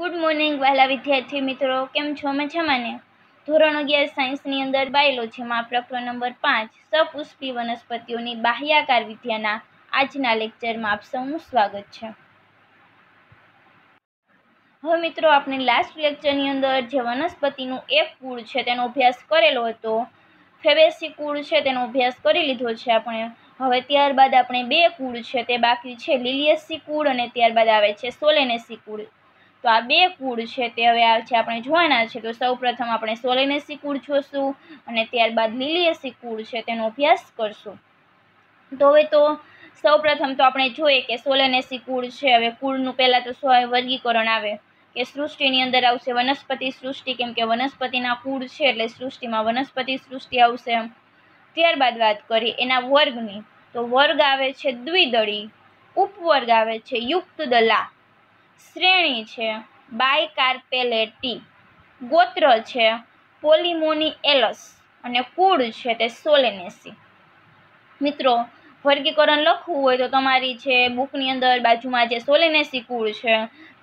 Good morning વહેલા વિદ્યાર્થી મિત્રો કેમ છો મજામાં ને ધોરણ અગિયાર સાયન્સની અંદર બાયોલોજીમાં પ્રકરણ નંબર પાંચ સપુષ્પી વનસ્પતિઓની બાહ્યાકાર વિદ્યાના આજના લેક્ચરમાં આપ સૌનું સ્વાગત છે હવે મિત્રો આપણે લાસ્ટ લેક્ચરની અંદર જે વનસ્પતિનું એક કુળ છે તેનો અભ્યાસ કરેલો હતો ફેવેસી કુળ છે તેનો અભ્યાસ કરી લીધો છે આપણે હવે ત્યારબાદ આપણે બે કુળ છે તે બાકી છે લિલિયસી કુળ અને ત્યારબાદ આવે છે સોલેનેસી કુળ તો આ બે કુળ છે તે હવે આ છે આપણે જોવાના છે તો સૌપ્રથમ આપણે સોલેનેસી કુળ જોશું અને ત્યારબાદ લીલિયસી કુળ છે તેનો અભ્યાસ કરશું તો હવે તો સૌ પ્રથમ તો આપણે જોઈએ કે સોલેનેસી કુળ છે હવે કુળનું પહેલાં તો વર્ગીકરણ આવે કે સૃષ્ટિની અંદર આવશે વનસ્પતિ સૃષ્ટિ કેમ કે વનસ્પતિના કુળ છે એટલે સૃષ્ટિમાં વનસ્પતિ સૃષ્ટિ આવશે ત્યારબાદ વાત કરી એના વર્ગની તો વર્ગ આવે છે દ્વિદળી ઉપવર્ગ આવે છે યુક્ત દલા શ્રેણી છે બાયકાર્પેલેટી ગોત્ર છે પોલિમોની એલસ અને કુળ છે તે સોલેનેસી મિત્રો વર્ગીકરણ લખવું હોય તો તમારી છે બુકની અંદર બાજુમાં જે સોલેનેસી કુળ છે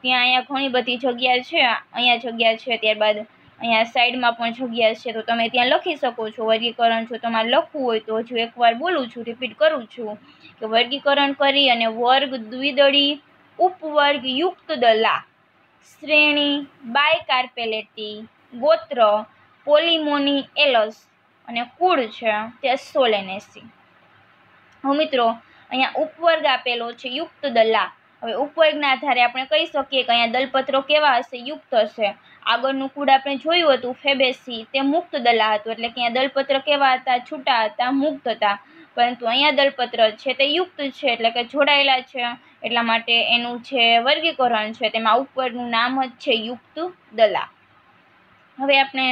ત્યાં અહીંયા ઘણી બધી જગ્યા છે અહીંયા જગ્યા છે ત્યારબાદ અહીંયા સાઈડમાં પણ જગ્યા છે તો તમે ત્યાં લખી શકો છો વર્ગીકરણ જો તમારે લખવું હોય તો હજુ એકવાર બોલું છું રિપીટ કરું છું કે વર્ગીકરણ કરી અને વર્ગ દ્વિદળી ઉપવર્ગ યુક્ત દલા શ્રેણી બાયકાર્પેલેટી ગોત્ર પોલિમોની એલસ અને કુળ છે તે સોલેનેસી હું મિત્રો અહીંયા ઉપવર્ગ આપેલો છે યુક્ત દલા હવે ઉપવર્ગના આધારે આપણે કહી શકીએ કે અહીંયા દલપત્રો કેવા હશે યુક્ત હશે આગળનું કુળ આપણે જોયું હતું ફેબેસી તે મુક્ત દલા હતું એટલે કે અહીંયા દલપત્ર કેવા હતા છૂટા હતા મુક્ત હતા પરંતુ અહીંયા દલપત્ર છે તે યુક્ત છે એટલે કે જોડાયેલા છે એટલા માટે એનું જે વર્ગીકરણ છે તેમાં ઉપરનું નામ જ છે યુક્ત દલા હવે આપણે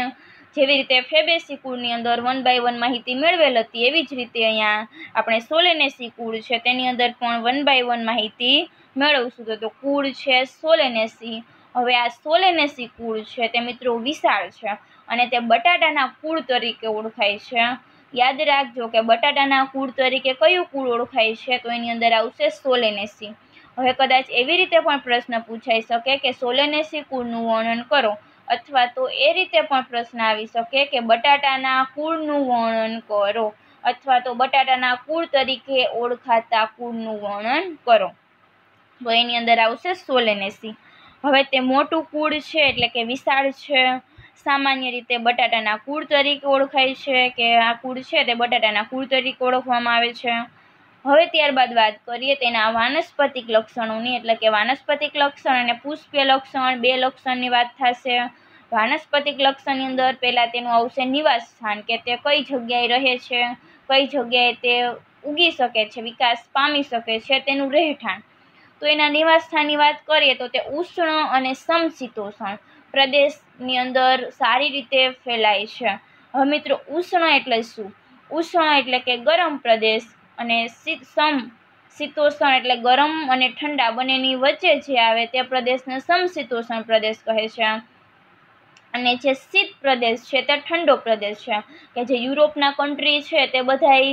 જેવી રીતે ફેબેસી કુળની અંદર વન બાય વન માહિતી મેળવેલ હતી એવી જ રીતે અહીંયા આપણે સોલેનેસી કુળ છે તેની અંદર પણ વન બાય વન માહિતી મેળવશું તો કુળ છે સોલેનેસી હવે આ સોલેનેસી કુળ છે તે મિત્રો વિશાળ છે અને તે બટાટાના કુળ તરીકે ઓળખાય છે યાદ રાખજો કે બટાટાના કુળ તરીકે કયું કુળ ઓળખાય છે તો એની અંદર આવશે સોલેનેસી હવે કદાચ એવી રીતે પણ પ્રશ્ન પૂછાઈ શકે કે સોલેનેસી કુળનું વર્ણન કરો અથવા તો એ રીતે પણ પ્રશ્ન આવી શકે કે બટાટાના કુળનું વર્ણન કરો અથવા તો બટાટાના કુળ તરીકે ઓળખાતા કુળનું વર્ણન કરો તો એની અંદર આવશે સોલેનેસી હવે તે મોટું કુળ છે એટલે કે વિશાળ છે સામાન્ય રીતે બટાટાના કૂળ તરીકે ઓળખાય છે કે આ કૂળ છે તે બટાટાના કૂળ તરીકે ઓળખવામાં આવે છે હવે ત્યારબાદ વાત કરીએ તેના વાનસ્પતિક લક્ષણોની એટલે કે વાનસ્પતિક લક્ષણ અને પુષ્પીય લક્ષણ બે લક્ષણની વાત થશે વાનસ્પતિક લક્ષણની અંદર પહેલાં તેનું આવશે નિવાસ સ્થાન કે તે કઈ જગ્યાએ રહે છે કઈ જગ્યાએ તે ઉગી શકે છે વિકાસ પામી શકે છે તેનું રહેઠાણ તો એના નિવાસ સ્થાનની વાત કરીએ તો તે ઉષ્ણ અને સમશીતોષ્ણ પ્રદેશની અંદર સારી રીતે ફેલાય છે હવે મિત્રો ઉષ્ણ એટલે શું ઉષ્ણ એટલે કે ગરમ પ્રદેશ અને સમ શીતોષ્ણ એટલે ગરમ અને ઠંડા બંનેની વચ્ચે જે આવે તે પ્રદેશને સમશીતોષ્ણ પ્રદેશ કહે છે અને જે શીત પ્રદેશ છે તે ઠંડો પ્રદેશ છે કે જે યુરોપના કન્ટ્રી છે તે બધા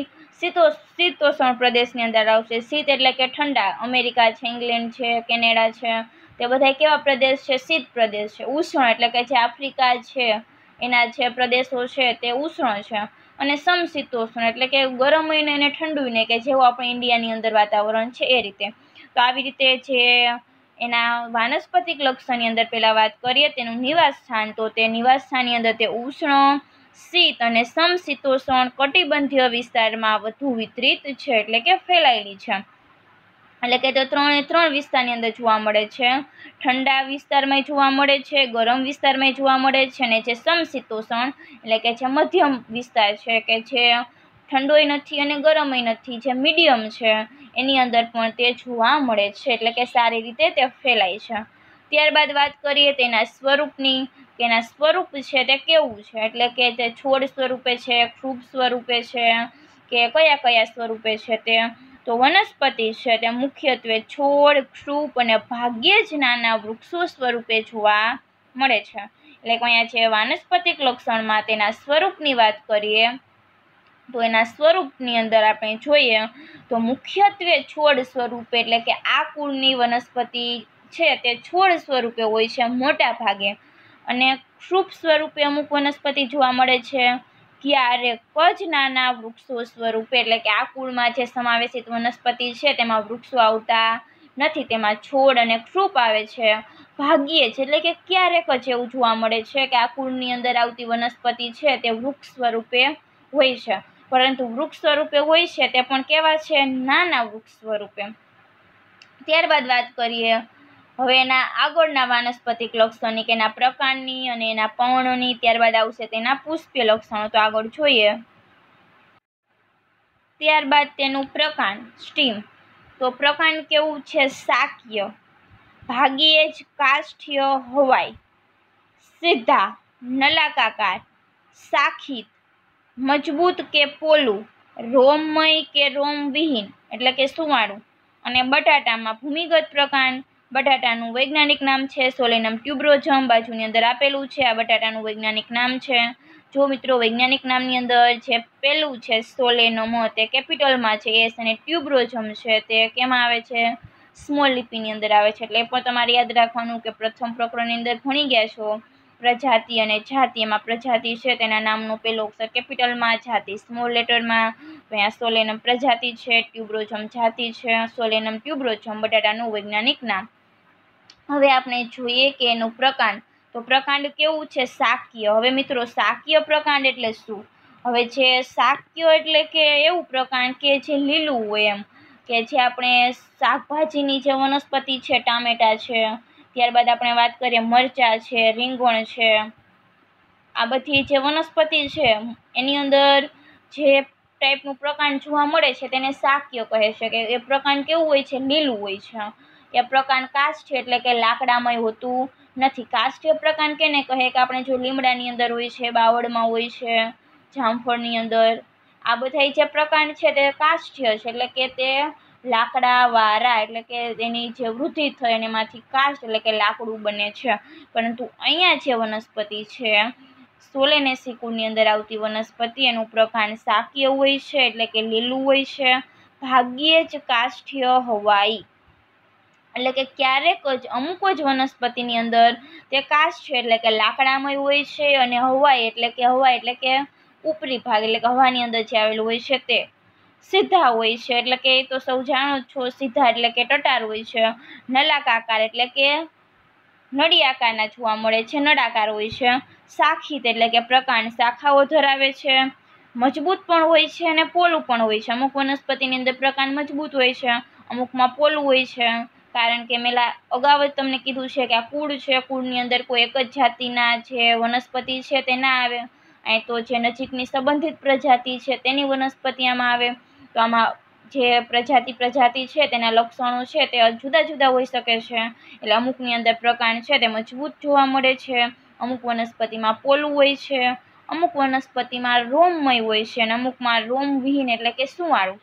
શીતો શીતોષ્ણ પ્રદેશની અંદર આવશે શીત એટલે કે ઠંડા અમેરિકા છે ઇંગ્લેન્ડ છે કેનેડા છે તે બધા કેવા પ્રદેશ છે શીત પ્રદેશ છે ઉષ્ણ એટલે કે જે આફ્રિકા છે એના જે પ્રદેશો છે તે ઉષ્ણ છે અને સમશીતોષ્ણ એટલે કે ગરમય ને અને ઠંડુય ને કે જેવું આપણે ઇન્ડિયાની અંદર વાતાવરણ છે એ રીતે તો આવી રીતે જે એના વાનસ્પતિક લક્ષણની અંદર પહેલાં વાત કરીએ તેનું નિવાસ સ્થાન તો તે નિવાસ સ્થાનની અંદર તે ઉષ્ણ શીત અને સમશીતોષ્ણ કટિબંધીય વિસ્તારમાં વધુ વિતરિત છે એટલે કે ફેલાયેલી છે એટલે કે તો ત્રણે ત્રણ વિસ્તારની અંદર જોવા મળે છે ઠંડા વિસ્તારમાં જોવા મળે છે ગરમ વિસ્તારમાં જોવા મળે છે અને જે સમશીતોષણ એટલે કે જે મધ્યમ વિસ્તાર છે કે જે ઠંડોય નથી અને ગરમય નથી જે મીડિયમ છે એની અંદર પણ તે જોવા મળે છે એટલે કે સારી રીતે તે ફેલાય છે ત્યારબાદ વાત કરીએ તેના સ્વરૂપની કે એના સ્વરૂપ છે તે કેવું છે એટલે કે તે છોડ સ્વરૂપે છે ફ્રૂટ સ્વરૂપે છે કે કયા કયા સ્વરૂપે છે તે તો વનસ્પતિ છે તે મુખ્યત્વે છોડ ક્ષુપ અને ભાગ્યે જ નાના વૃક્ષો સ્વરૂપે જોવા મળે છે એટલે અહીંયા છે વાનસ્પતિક લક્ષણમાં તેના સ્વરૂપની વાત કરીએ તો એના સ્વરૂપની અંદર આપણે જોઈએ તો મુખ્યત્વે છોડ સ્વરૂપે એટલે કે આ કુળની વનસ્પતિ છે તે છોડ સ્વરૂપે હોય છે મોટા ભાગે અને ક્ષુપ સ્વરૂપે અમુક વનસ્પતિ જોવા મળે છે ક્યારેક જ નાના વૃક્ષો સ્વરૂપે એટલે કે આ કુળમાં જે સમાવેશિત વનસ્પતિ છે તેમાં વૃક્ષો આવતા નથી તેમાં છોડ અને ક્ષુપ આવે છે ભાગ્યે છે એટલે કે ક્યારેક જ એવું જોવા મળે છે કે આ કુળની અંદર આવતી વનસ્પતિ છે તે વૃક્ષ સ્વરૂપે હોય છે પરંતુ વૃક્ષ સ્વરૂપે હોય છે તે પણ કેવા છે નાના વૃક્ષ સ્વરૂપે ત્યારબાદ વાત કરીએ હવે એના આગળના વાનસ્પતિક લક્ષણની કે એના પ્રકારની અને એના પર્ણની ત્યારબાદ આવશે તેના પુષ્પીય લક્ષણો તો આગળ જોઈએ ત્યારબાદ તેનું પ્રકાંડ સ્ટીમ તો પ્રકાંડ કેવું છે શાક્ય ભાગ્યે જ કાષ્ઠ્ય હોવાય સીધા નલાકાકાર શાખિત મજબૂત કે પોલું રોમમય કે રોમવિહીન એટલે કે સુવાળું અને બટાટામાં ભૂમિગત પ્રકાંડ બટાટાનું વૈજ્ઞાનિક નામ છે સોલેનમ ટ્યુબ્રોજમ બાજુની અંદર આપેલું છે આ બટાટાનું વૈજ્ઞાનિક નામ છે જો મિત્રો વૈજ્ઞાનિક નામની અંદર જે પહેલું છે સોલેનોમ તે કેપિટલમાં છે એસ અને ટ્યુબ્રોજમ છે તે કેમાં આવે છે સ્મોલ લિપિની અંદર આવે છે એટલે એ પણ તમારે યાદ રાખવાનું કે પ્રથમ પ્રકરણની અંદર ભણી ગયા છો પ્રજાતિ અને જાતિ એમાં પ્રજાતિ છે તેના નામનો પહેલો અક્ષર કેપિટલમાં જાતિ સ્મોલ લેટરમાં અહીંયા સોલેનમ પ્રજાતિ છે ટ્યુબ્રોજમ જાતિ છે સોલેનમ ટ્યુબ્રોજમ બટાટાનું વૈજ્ઞાનિક નામ હવે આપણે જોઈએ કે એનું પ્રકાંડ તો પ્રકાંડ કેવું છે શાક્ય હવે મિત્રો શાક્ય પ્રકાંડ એટલે શું હવે જે શાક્ય એટલે કે એવું પ્રકાંડ કે જે લીલું હોય એમ કે જે આપણે શાકભાજીની જે વનસ્પતિ છે ટામેટા છે ત્યારબાદ આપણે વાત કરીએ મરચાં છે રીંગણ છે આ બધી જે વનસ્પતિ છે એની અંદર જે ટાઈપનું પ્રકાંડ જોવા મળે છે તેને શાક્ય કહે છે કે એ પ્રકાંડ કેવું હોય છે લીલું હોય છે એ પ્રકાંડ કાચ એટલે કે લાકડામય હોતું નથી કાષ્ઠીય કે ને કહે કે આપણે જો લીમડાની અંદર હોય છે બાવળમાં હોય છે જામફળની અંદર આ બધા જે પ્રકાંડ છે તે કાષ્ઠીય છે એટલે કે તે લાકડા વારા એટલે કે એની જે વૃદ્ધિ થઈ એમાંથી કાસ્ટ એટલે કે લાકડું બને છે પરંતુ અહીંયા જે વનસ્પતિ છે સોલેને કુળની અંદર આવતી વનસ્પતિ એનું પ્રકાંડ શાકીય હોય છે એટલે કે લીલું હોય છે ભાગ્યે જ કાષ્ઠીય હવાઈ એટલે કે ક્યારેક જ અમુક જ વનસ્પતિની અંદર તે કાશ છે એટલે કે લાકડામય હોય છે અને હવાઈ એટલે કે હવાઈ એટલે કે ઉપરી ભાગ એટલે કે હવાની અંદર જે આવેલું હોય છે તે સીધા હોય છે એટલે કે એ તો સૌ જાણો છો સીધા એટલે કે ટટાર હોય છે નલાકાકાર એટલે કે નળી આકારના જોવા મળે છે નળાકાર હોય છે શાખિત એટલે કે પ્રકાંડ શાખાઓ ધરાવે છે મજબૂત પણ હોય છે અને પોલું પણ હોય છે અમુક વનસ્પતિની અંદર પ્રકાંડ મજબૂત હોય છે અમુકમાં પોલું હોય છે કારણ કે મેં અગાઉ જ તમને કીધું છે કે આ કુળ છે કુળની અંદર કોઈ એક જ જાતિના જે વનસ્પતિ છે તે ના આવે અહીં તો જે નજીકની સંબંધિત પ્રજાતિ છે તેની વનસ્પતિ આમાં આવે તો આમાં જે પ્રજાતિ પ્રજાતિ છે તેના લક્ષણો છે તે જુદા જુદા હોઈ શકે છે એટલે અમુકની અંદર પ્રકાંડ છે તે મજબૂત જોવા મળે છે અમુક વનસ્પતિમાં પોલું હોય છે અમુક વનસ્પતિમાં રોમમય હોય છે અને અમુકમાં રોમવિહીન એટલે કે શું વાળું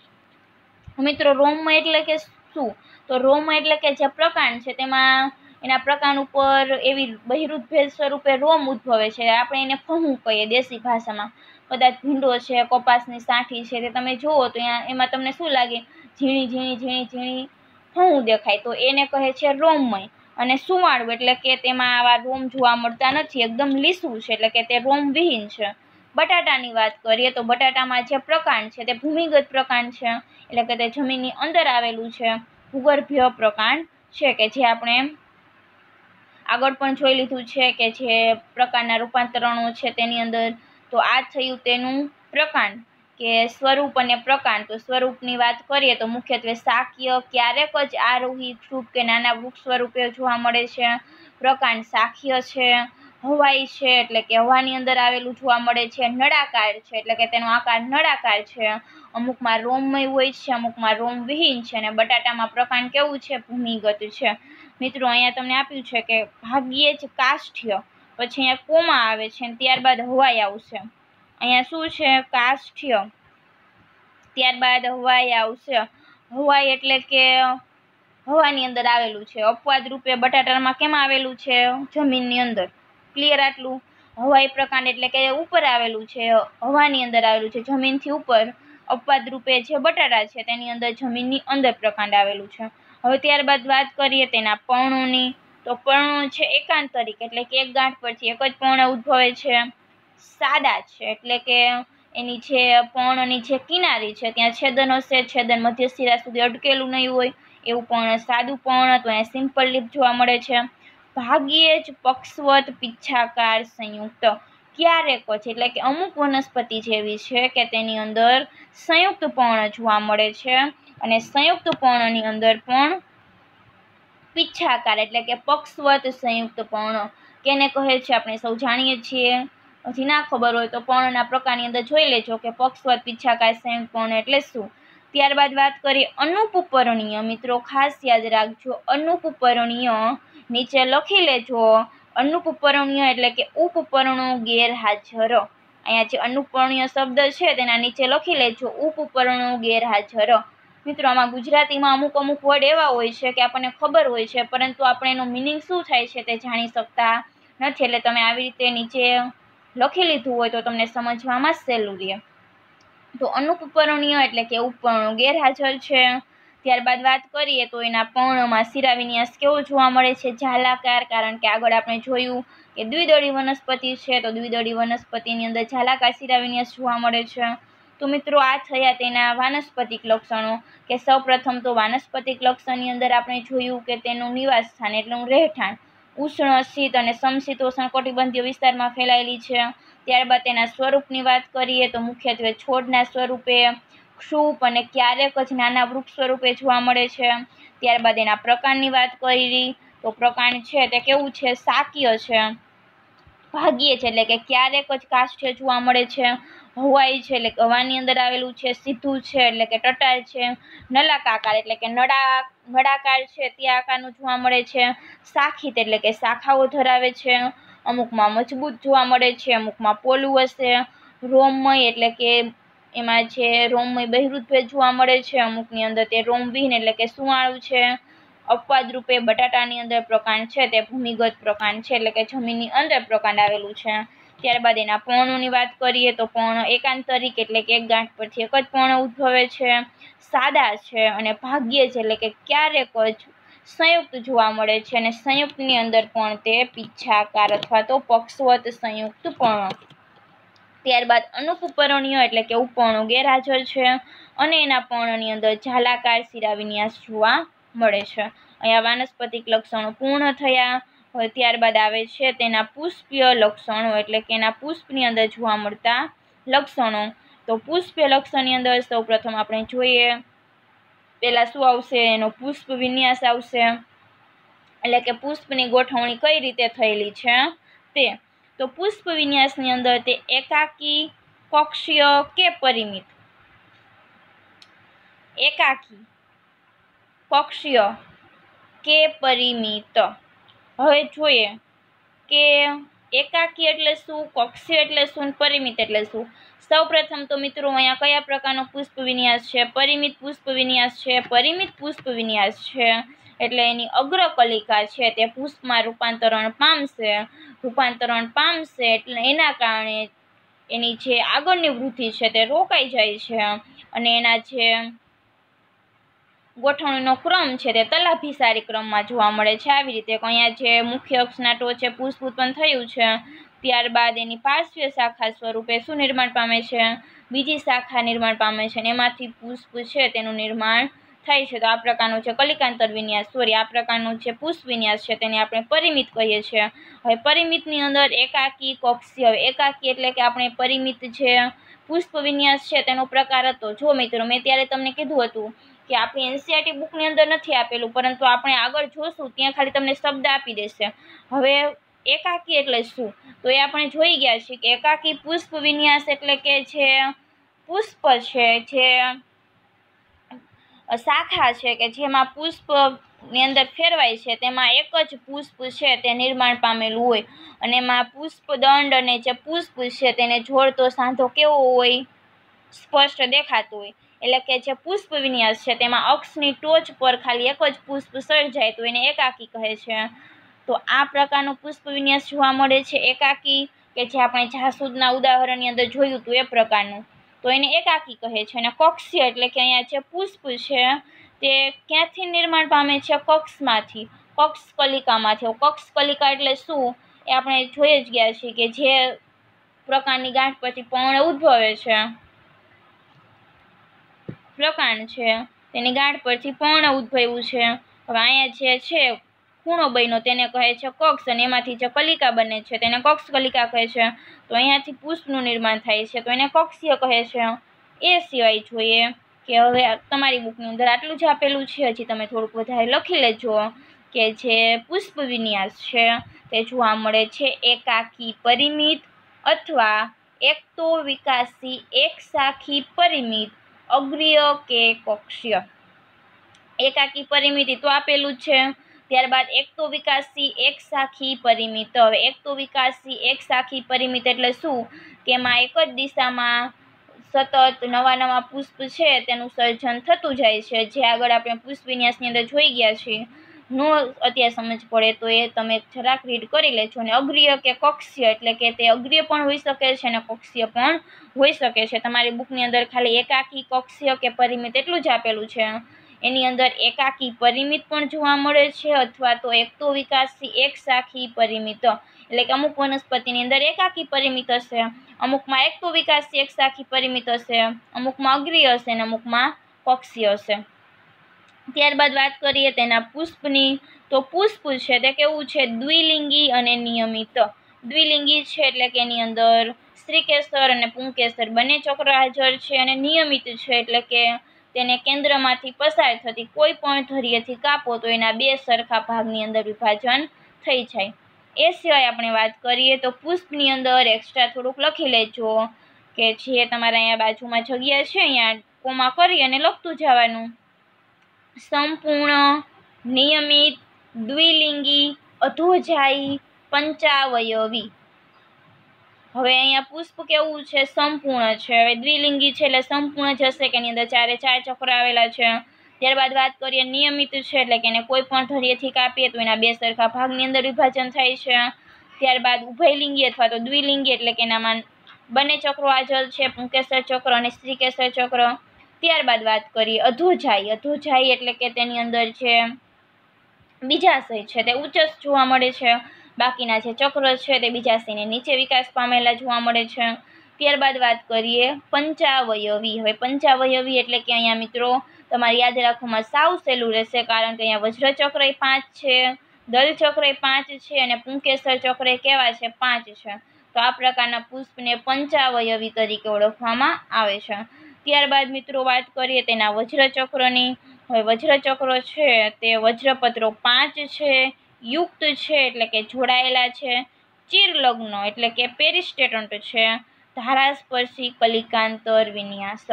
મિત્રો રોમમય એટલે કે શું તો રોમ એટલે કે જે પ્રકાંડ છે તેમાં એના પ્રકાંડ ઉપર એવી બહિરુદ્ધ ભેદ સ્વરૂપે રોમ ઉદ્ભવે છે આપણે એને ફહું કહીએ દેશી ભાષામાં કદાચ ભીંડો છે કપાસની સાંઠી છે તે તમે જુઓ તો એમાં તમને શું લાગે ઝીણી ઝીણી ઝીણી ઝીણી ફહું દેખાય તો એને કહે છે રોમમય અને સુંવાળું એટલે કે તેમાં આવા રોમ જોવા મળતા નથી એકદમ લીસું છે એટલે કે તે રોમ વિહીન છે બટાટાની વાત કરીએ તો બટાટામાં જે પ્રકાંડ છે તે ભૂમિગત પ્રકાંડ છે એટલે કે તે જમીનની અંદર આવેલું છે ભૂગર્ભીય પ્રકાંડ છે કે જે આપણે આગળ પણ જોઈ લીધું છે કે જે પ્રકારના રૂપાંતરણો છે તેની અંદર તો આ થયું તેનું પ્રકાંડ કે સ્વરૂપ અને પ્રકાંડ તો સ્વરૂપની વાત કરીએ તો મુખ્યત્વે શાકીય ક્યારેક જ આરોહી ક્ષુપ કે નાના વૃક્ષ સ્વરૂપે જોવા મળે છે પ્રકાંડ શાખીય છે હવાઈ છે એટલે કે હવાની અંદર આવેલું જોવા મળે છે નળાકાર છે એટલે કે તેનો આકાર નળાકાર છે અમુકમાં રોમમય હોય છે અમુકમાં રોમ વિહીન છે અને બટાટામાં પ્રકાંડ કેવું છે ભૂમિગત છે મિત્રો અહીંયા તમને આપ્યું છે કે ભાગ્યે જ કાષ્ઠ્ય પછી અહીંયા કોમા આવે છે અને ત્યારબાદ હવાઈ આવશે અહીંયા શું છે કાષ્ઠ્ય ત્યારબાદ હવાઈ આવશે હવાઈ એટલે કે હવાની અંદર આવેલું છે અપવાદ રૂપે બટાટામાં કેમ આવેલું છે જમીનની અંદર ક્લિયર આટલું હવાઈ પ્રકાંડ એટલે કે ઉપર આવેલું છે હવાની અંદર આવેલું છે જમીનથી ઉપર અપવાદ રૂપે જે બટાટા છે તેની અંદર જમીનની અંદર પ્રકાંડ આવેલું છે હવે ત્યારબાદ વાત કરીએ તેના પર્ણોની તો પર્ણો છે એકાંતરિક એટલે કે એક ગાંઠ પરથી એક જ પર્ણ ઉદ્ભવે છે સાદા છે એટલે કે એની જે પર્ણની જે કિનારી છે ત્યાં છેદન હશે છેદન મધ્યશિરા સુધી અટકેલું નહીં હોય એવું પણ સાદું પર્ણ તો અહીંયા સિમ્પલ લીપ જોવા મળે છે ભાગ્યે જ પક્ષવત પીછાકાર સંયુક્ત ક્યારેક જ એટલે કે અમુક વનસ્પતિ જેવી છે કે તેની અંદર સંયુક્ત પર્ણ જોવા મળે છે અને સંયુક્ત પર્ણની અંદર પણ પીછાકાર એટલે કે પક્ષવત સંયુક્ત પર્ણ કેને કહે છે આપણે સૌ જાણીએ છીએ હજી ના ખબર હોય તો પર્ણના પ્રકારની અંદર જોઈ લેજો કે પક્ષવત પીછાકાર સંયુક્ત પર્ણ એટલે શું ત્યારબાદ વાત કરીએ અનુપપર્ણીય મિત્રો ખાસ યાદ રાખજો અનુપપર્ણીય નીચે લખી લેજો અનુપપર્ણ્ય એટલે કે ઉપપર્ણો ગેરહાજર અહીંયા જે અનુપર્ણ્ય શબ્દ છે તેના નીચે લખી લેજો ઉપપર્ણો ગેરહાજર મિત્રો આમાં ગુજરાતીમાં અમુક અમુક વર્ડ એવા હોય છે કે આપણને ખબર હોય છે પરંતુ આપણે એનું મિનિંગ શું થાય છે તે જાણી શકતા નથી એટલે તમે આવી રીતે નીચે લખી લીધું હોય તો તમને સમજવામાં સહેલું રહે તો અનુપકરણીય એટલે કે ઉપકરણો ગેરહાજર છે ત્યારબાદ વાત કરીએ તો એના પર્ણોમાં શિરાવિન્યાસ કેવો જોવા મળે છે ઝાલાકાર કારણ કે આગળ આપણે જોયું કે દ્વિદળી વનસ્પતિ છે તો દ્વિદળી વનસ્પતિની અંદર ઝાલાકાર શિરાવિન્યાસ જોવા મળે છે તો મિત્રો આ થયા તેના વાનસ્પતિક લક્ષણો કે સૌપ્રથમ તો વાનસ્પતિક લક્ષણની અંદર આપણે જોયું કે તેનું નિવાસ સ્થાન એટલે રહેઠાણ ઉષ્ણ શીત અને સમશીતોષ્ણ કટિબંધીય વિસ્તારમાં ફેલાયેલી છે ત્યારબાદ તેના સ્વરૂપની વાત કરીએ તો મુખ્યત્વે છોડના સ્વરૂપે ક્ષુપ અને ક્યારેક જ નાના વૃક્ષ સ્વરૂપે જોવા મળે છે ત્યારબાદ એના પ્રકારની વાત કરી તો પ્રકાંડ છે તે કેવું છે શાકીય છે ભાગ્ય છે એટલે કે ક્યારેક જ કાચ જોવા મળે છે હવાઈ છે એટલે હવાની અંદર આવેલું છે સીધું છે એટલે કે ટટાર છે નલાકાકાર એટલે કે નળા નળાકાર છે તે આકારનું જોવા મળે છે શાખિત એટલે કે શાખાઓ ધરાવે છે અમુકમાં મજબૂત જોવા મળે છે અમુકમાં પોલું હશે રોમમય એટલે કે એમાં જે રોમમય બહિર્ભૂતભેદ જોવા મળે છે અમુકની અંદર તે રોમવિહીન એટલે કે સુંવાળું છે અપવાદ રૂપે બટાટાની અંદર પ્રકાંડ છે તે ભૂમિગત પ્રકાંડ છે એટલે કે જમીનની અંદર પ્રકાંડ આવેલું છે ત્યારબાદ એના પર્ણોની વાત કરીએ તો પર્ણ એકાંતરિક એટલે કે એક ગાંઠ પરથી એક જ પર્ણ ઉદ્ભવે છે સાદા છે અને ભાગ્યે છે એટલે કે ક્યારેક જ સંયુક્ત જોવા મળે છે અને સંયુક્તની અંદર પણ તે પીછાકાર અથવા તો પક્ષવત સંયુક્ત પર્ણ ત્યારબાદ અનુપ એટલે કે ઉપર્ણું ગેરહાજર છે અને એના પર્ણની અંદર ઝાલાકાર શિરાવિન્યાસ જોવા મળે છે અહીંયા વાનસ્પતિક લક્ષણો પૂર્ણ થયા હોય ત્યારબાદ આવે છે તેના પુષ્પીય લક્ષણો એટલે કે એના પુષ્પની અંદર જોવા મળતા લક્ષણો તો પુષ્પીય લક્ષણની અંદર સૌપ્રથમ આપણે જોઈએ પહેલાં શું આવશે એનો પુષ્પ વિન્યાસ આવશે એટલે કે પુષ્પની ગોઠવણી કઈ રીતે થયેલી છે તે તો પુષ્પ વિન્યાસની અંદર તે એકાકી કોક્ષીય કે પરિમિત એકાકી કોક્ષીય કે પરિમિત હવે જોઈએ કે એકાકી એટલે શું કક્ષીય એટલે શું પરિમિત એટલે શું સૌ પ્રથમ તો મિત્રો અહીંયા કયા પ્રકારનો પુષ્પ વિન્યાસ છે પરિમિત પુષ્પ વિન્યાસ છે પરિમિત પુષ્પ વિન્યાસ છે એટલે એની અગ્રકલિકા છે તે પુષ્પમાં રૂપાંતરણ પામશે રૂપાંતરણ પામશે એટલે એના કારણે એની જે આગળની વૃદ્ધિ છે તે રોકાઈ જાય છે અને એના જે ગોઠવણીનો ક્રમ છે તે તલાભિસારી ક્રમમાં જોવા મળે છે આવી રીતે અહીંયા જે મુખ્ય અક્ષના ટોચે પુષ્પ ઉત્પન્ન થયું છે ત્યારબાદ એની પાર્શ્વીય શાખા સ્વરૂપે શું નિર્માણ પામે છે બીજી શાખા નિર્માણ પામે છે અને એમાંથી પુષ્પ છે તેનું નિર્માણ થાય છે તો આ પ્રકારનું છે કલિકાંતર વિન્યાસ સોરી આ પ્રકારનું છે પુષ્પ વિન્યાસ છે તેને આપણે પરિમિત કહીએ છીએ હવે પરિમિતની અંદર એકાકી કોક્ષી હવે એકાકી એટલે કે આપણે પરિમિત છે પુષ્પ વિન્યાસ છે તેનો પ્રકાર હતો જો મિત્રો મેં ત્યારે તમને કીધું હતું કે આપણે એનસીઆરટી બુકની અંદર નથી આપેલું પરંતુ આપણે આગળ જોશું ત્યાં ખાલી તમને શબ્દ આપી દેશે હવે એકાકી એટલે શું તો એ આપણે જોઈ ગયા છીએ કે એકાકી પુષ્પ વિન્યાસ એટલે કે જે પુષ્પ છે જે શાખા છે કે જેમાં પુષ્પની અંદર ફેરવાય છે તેમાં એક જ પુષ્પ છે તે નિર્માણ પામેલું હોય અને એમાં પુષ્પદંડ અને જે પુષ્પ છે તેને જોડતો સાંધો કેવો હોય સ્પષ્ટ દેખાતું હોય એટલે કે જે પુષ્પ વિન્યાસ છે તેમાં અક્ષની ટોચ પર ખાલી એક જ પુષ્પ સર્જાય તો એને એકાકી કહે છે તો આ પ્રકારનું પુષ્પ વિન્યાસ જોવા મળે છે એકાકી કે જે આપણે જાસૂદના ઉદાહરણની અંદર જોયું હતું એ પ્રકારનું તો એને એકાકી કહે છે અને કોક્ષ્ય એટલે કે અહીંયા જે પુષ્પ છે તે ક્યાંથી નિર્માણ પામે છે કક્ષમાંથી કક્ષ કલિકામાંથી કક્ષ કલિકા એટલે શું એ આપણે જોઈ જ ગયા છીએ કે જે પ્રકારની ગાંઠ પછી પર્ણ ઉદ્ભવે છે પ્રકાંડ છે તેની ગાંઠ પરથી પર્ણ ઉદ્ભવ્યું છે હવે અહીંયા જે છે ખૂણો બન્યો તેને કહે છે કોક્ષ અને એમાંથી જે કલિકા બને છે તેને કોક્ષ કલિકા કહે છે તો અહીંયાથી પુષ્પનું નિર્માણ થાય છે તો એને કોક્ષીય કહે છે એ સિવાય જોઈએ કે હવે તમારી બુકની અંદર આટલું જ આપેલું છે હજી તમે થોડુંક વધારે લખી લેજો કે જે પુષ્પ વિન્યાસ છે તે જોવા મળે છે એકાકી પરિમિત અથવા એકતો વિકાસી એક સાખી પરિમિત અગ્રિય કે કોક્ષ્ય એકાકી પરિમિતિ તો આપેલું છે ત્યારબાદ એક તો વિકાસી એક શાખી પરિમિત હવે તો વિકાસી એક શાખી પરિમિત એટલે શું કે એમાં એક જ દિશામાં સતત નવા નવા પુષ્પ છે તેનું સર્જન થતું જાય છે જે આગળ આપણે પુષ્પ વિન્યાસની અંદર જોઈ ગયા છીએ નો અત્યારે સમજ પડે તો એ તમે જરાક રીડ કરી લેજો અને અગ્રિય કે કક્ષ્ય એટલે કે તે અગ્રિય પણ હોઈ શકે છે અને કક્ષ્ય પણ હોઈ શકે છે તમારી બુકની અંદર ખાલી એકાકી કક્ષ્ય કે પરિમિત એટલું જ આપેલું છે એની અંદર એકાકી પરિમિત પણ જોવા મળે છે અથવા તો એકતો વિકાસથી એક શાખી પરિમિત એટલે કે અમુક વનસ્પતિની અંદર એકાકી પરિમિત હશે અમુકમાં એકતો વિકાસથી એક શાખી પરિમિત હશે અમુકમાં અગ્રી હશે અને અમુકમાં પક્ષી હશે ત્યારબાદ વાત કરીએ તેના પુષ્પની તો પુષ્પ છે તે કેવું છે દ્વિલિંગી અને નિયમિત દ્વિલિંગી છે એટલે કે એની અંદર સ્ત્રીકેસર અને પુંકેસર બંને ચક્ર હાજર છે અને નિયમિત છે એટલે કે તેને કેન્દ્રમાંથી પસાર થતી કોઈ પણ ધરીએથી કાપો તો એના બે સરખા ભાગની અંદર વિભાજન થઈ જાય એ સિવાય આપણે વાત કરીએ તો પુષ્પની અંદર એક્સ્ટ્રા થોડુંક લખી લેજો કે જે તમારા અહીંયા બાજુમાં જગ્યા છે અહીંયા કોમા કરી અને લખતું જવાનું સંપૂર્ણ નિયમિત દ્વિલિંગી અધોજાઈ પંચાવયવી હવે અહીંયા પુષ્પ કેવું છે સંપૂર્ણ છે હવે દ્વિલિંગી છે એટલે સંપૂર્ણ જશે કે એની અંદર ચારે ચાર ચક્ર આવેલા છે ત્યારબાદ વાત કરીએ નિયમિત છે એટલે કે એને કોઈ પણ ધરીએથી કાપીએ તો એના બે સરખા ભાગની અંદર વિભાજન થાય છે ત્યારબાદ ઉભયલિંગી અથવા તો દ્વિલિંગી એટલે કે એનામાં બંને ચક્રો આજલ છે પુંકેસર ચક્ર અને શ્રીકેસર ચક્ર ત્યારબાદ વાત કરીએ અધોજાઈ અધોજાઈ એટલે કે તેની અંદર જે બીજાશય છે તે ઉચ્ચસ જોવા મળે છે બાકીના જે ચક્ર છે તે બીજા બીજાશયને નીચે વિકાસ પામેલા જોવા મળે છે ત્યારબાદ વાત કરીએ પંચાવયવી હવે પંચાવયવી એટલે કે અહીંયા મિત્રો તમારે યાદ રાખવામાં સાવ સહેલું રહેશે કારણ કે અહીંયા વજ્રચક્ર એ પાંચ છે દલ એ પાંચ છે અને પુંકેશ્વર ચક્ર કેવા છે પાંચ છે તો આ પ્રકારના પુષ્પને પંચાવયવી તરીકે ઓળખવામાં આવે છે ત્યારબાદ મિત્રો વાત કરીએ તેના વજ્રચક્રની હવે વજ્રચક્રો છે તે વજ્રપત્રો પાંચ છે યુક્ત છે એટલે કે જોડાયેલા છે ચિરલગ્નો એટલે કે પેરિસ્ટેટન્ટ છે ધારાસ્પર્શી કલિકાંતર વિન્યાસ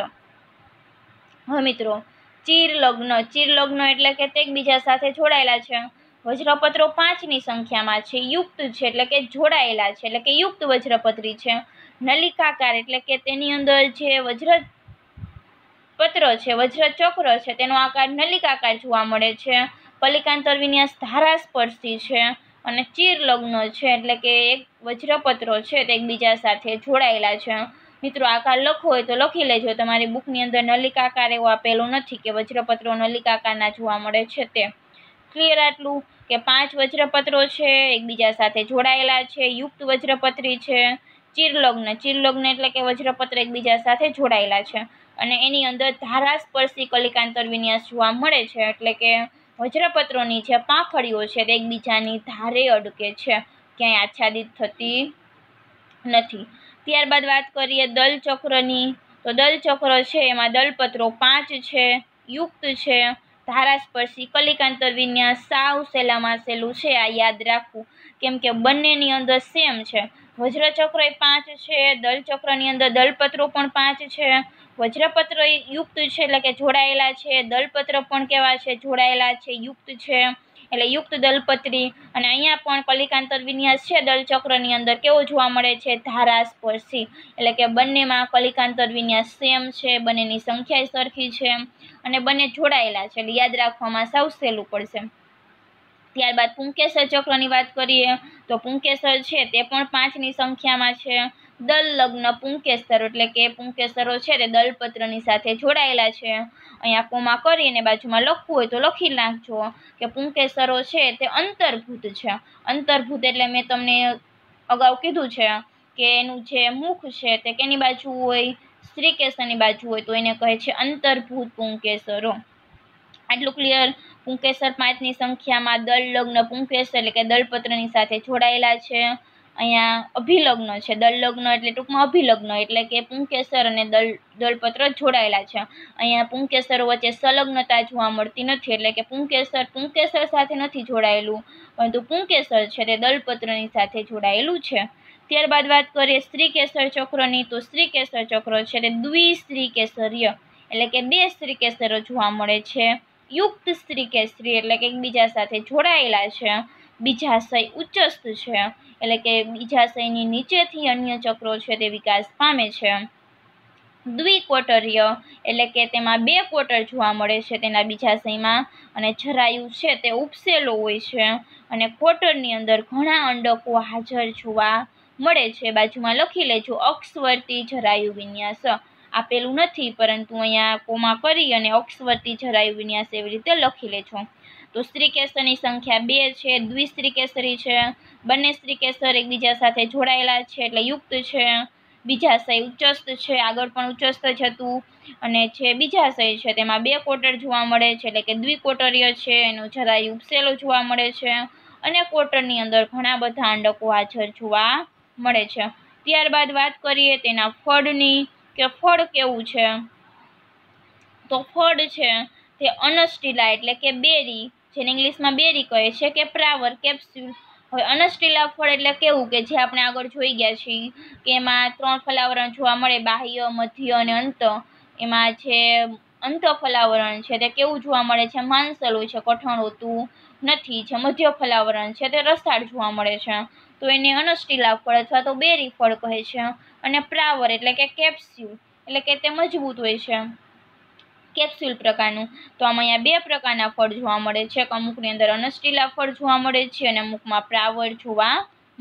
હવે મિત્રો ચિરલગ્ન ચિરલગ્ન એટલે કે તે એકબીજા સાથે જોડાયેલા છે વજ્રપત્રો પાંચની સંખ્યામાં છે યુક્ત છે એટલે કે જોડાયેલા છે એટલે કે યુક્ત વજ્રપત્રી છે નલિકાકાર એટલે કે તેની અંદર જે વજ્ર પત્ર છે વજ્રચક્ર છે તેનો આકાર નલિકાકાર જોવા મળે છે પલિકાંતર વિન્યાસ ધારાસ્પર્શી છે અને ચીરલગ્ન છે એટલે કે એક વજ્રપત્રો છે તે એકબીજા સાથે જોડાયેલા છે મિત્રો આકાર લખવો હોય તો લખી લેજો તમારી બુકની અંદર નલિકાકાર એવું આપેલું નથી કે વજ્રપત્રો નલિકાકારના જોવા મળે છે તે ક્લિયર આટલું કે પાંચ વજ્રપત્રો છે એકબીજા સાથે જોડાયેલા છે યુક્ત વજ્રપત્રી છે ચિરલગ્ન ચિરલગ્ન એટલે કે વજ્રપત્ર એકબીજા સાથે જોડાયેલા છે અને એની અંદર ધારાસ્પર્શી કલિકાંતર વિન્યાસ જોવા મળે છે એટલે કે વજ્રપત્રોની જે પાંખડીઓ છે તે એકબીજાની ધારે અડકે છે ક્યાંય આચ્છાદિત થતી નથી ત્યારબાદ વાત કરીએ દલચક્રની તો દલચક્ર છે એમાં દલપત્રો પાંચ છે યુક્ત છે ધારાસ્પર્શી કલિકાંતર વિન્યાસ સાવ સેલામાં સેલું છે આ યાદ રાખવું કેમ કે બંનેની અંદર સેમ છે વજ્રચક્ર એ પાંચ છે દલચક્રની અંદર દલપત્રો પણ પાંચ છે વજ્રપત્ર યુક્ત છે એટલે કે જોડાયેલા છે દલપત્ર પણ કેવા છે જોડાયેલા છે યુક્ત છે એટલે યુક્ત દલપત્રી અને અહીંયા પણ કલિકાંતર વિન્યાસ છે દલચક્રની અંદર કેવો જોવા મળે છે ધારાસ્પર્શી એટલે કે બંનેમાં કલિકાંતર વિન્યાસ સેમ છે બંનેની સંખ્યા સરખી છે અને બંને જોડાયેલા છે એટલે યાદ રાખવામાં સાવ સહેલું પડશે ત્યારબાદ પુંકેસર ચક્રની વાત કરીએ તો પુંકેસર છે તે પણ પાંચની સંખ્યામાં છે દલ લગ્ન પુંકેસરો એટલે કે પુંકેસરો છે તે દલપત્રની સાથે જોડાયેલા છે અહીંયા કોમા કરીને બાજુમાં લખવું હોય તો લખી નાખજો કે પુંકેસરો છે તે અંતર્ભૂત છે અંતર્ભૂત એટલે મેં તમને અગાઉ કીધું છે કે એનું જે મુખ છે તે કેની બાજુ હોય સ્ત્રી બાજુ હોય તો એને કહે છે અંતર્ભૂત પુંકેસરો આટલું ક્લિયર પુંકેસર પાંચની સંખ્યામાં દલ લગ્ન પુંકેસર એટલે કે દલપત્રની સાથે જોડાયેલા છે અહીંયા અભિલગ્ન છે દલલગ્ન એટલે ટૂંકમાં અભિલગ્ન એટલે કે પુંકેસર અને દલ દલપત્ર જોડાયેલા છે અહીંયા પુંકેસર વચ્ચે સંલગ્નતા જોવા મળતી નથી એટલે કે પુંકેસર પુંકેસર સાથે નથી જોડાયેલું પરંતુ પુંકેસર છે તે દલપત્રની સાથે જોડાયેલું છે ત્યારબાદ વાત કરીએ સ્ત્રી કેસર ચક્રની તો સ્ત્રી કેસર ચક્ર છે તે દ્વિસ્ત્રી કેસરીય એટલે કે બે સ્ત્રી કેસરો જોવા મળે છે યુક્ત સ્ત્રી કેસરી એટલે કે એકબીજા સાથે જોડાયેલા છે બીજાશય ઉચ્ચસ્થ છે એટલે કે બીજાશયની નીચેથી અન્ય ચક્રો છે તે વિકાસ પામે છે દ્વિકોટરીય એટલે કે તેમાં બે કોટર જોવા મળે છે તેના બીજાશયમાં અને જરાયુ છે તે ઉપસેલો હોય છે અને કોટરની અંદર ઘણા અંડકો હાજર જોવા મળે છે બાજુમાં લખી લેજો અક્ષવર્તી જરાયુ વિન્યાસ આપેલું નથી પરંતુ અહીંયા કોમા કરી અને અક્ષવર્તી જરાયુ વિન્યાસ એવી રીતે લખી લેજો તો સ્ત્રી કેસરની સંખ્યા બે છે દ્વિસ્ત્રી કેસરી છે બંને સ્ત્રી કેસર એકબીજા સાથે જોડાયેલા છે એટલે યુક્ત છે બીજા શય ઉચ્ચસ્ત છે આગળ પણ ઉચ્ચસ્ત જ હતું અને જે શય છે તેમાં બે કોટર જોવા મળે છે એટલે કે દ્વિકોટરીય છે એનો જરાય ઉપસેલો જોવા મળે છે અને કોટરની અંદર ઘણા બધા અંડકો હાજર જોવા મળે છે ત્યારબાદ વાત કરીએ તેના ફળની કે ફળ કેવું છે તો ફળ છે તે અનસ્ટીલા એટલે કે બેરી જેને ઇંગ્લિશમાં બેરી કહે છે કે પ્રાવર કેપ્સ્યુલ હવે અનસ્ટીલા ફળ એટલે કેવું કે જે આપણે આગળ જોઈ ગયા છીએ કે એમાં ત્રણ ફલાવરણ જોવા મળે બાહ્ય મધ્ય અને અંત એમાં જે અંત ફલાવરણ છે તે કેવું જોવા મળે છે માંસલું છે કઠણ હોતું નથી જે મધ્ય ફલાવરણ છે તે રસાળ જોવા મળે છે તો એને અનસ્ટીલા ફળ અથવા તો બેરી ફળ કહે છે અને પ્રાવર એટલે કે કેપ્સ્યુલ એટલે કે તે મજબૂત હોય છે કેપ્સ્યુલ પ્રકારનું તો આમાં અહીંયા બે પ્રકારના ફળ જોવા મળે છે અમુકની અંદર અનસ્ટીલા ફળ જોવા મળે છે અને અમુકમાં પ્રાવર જોવા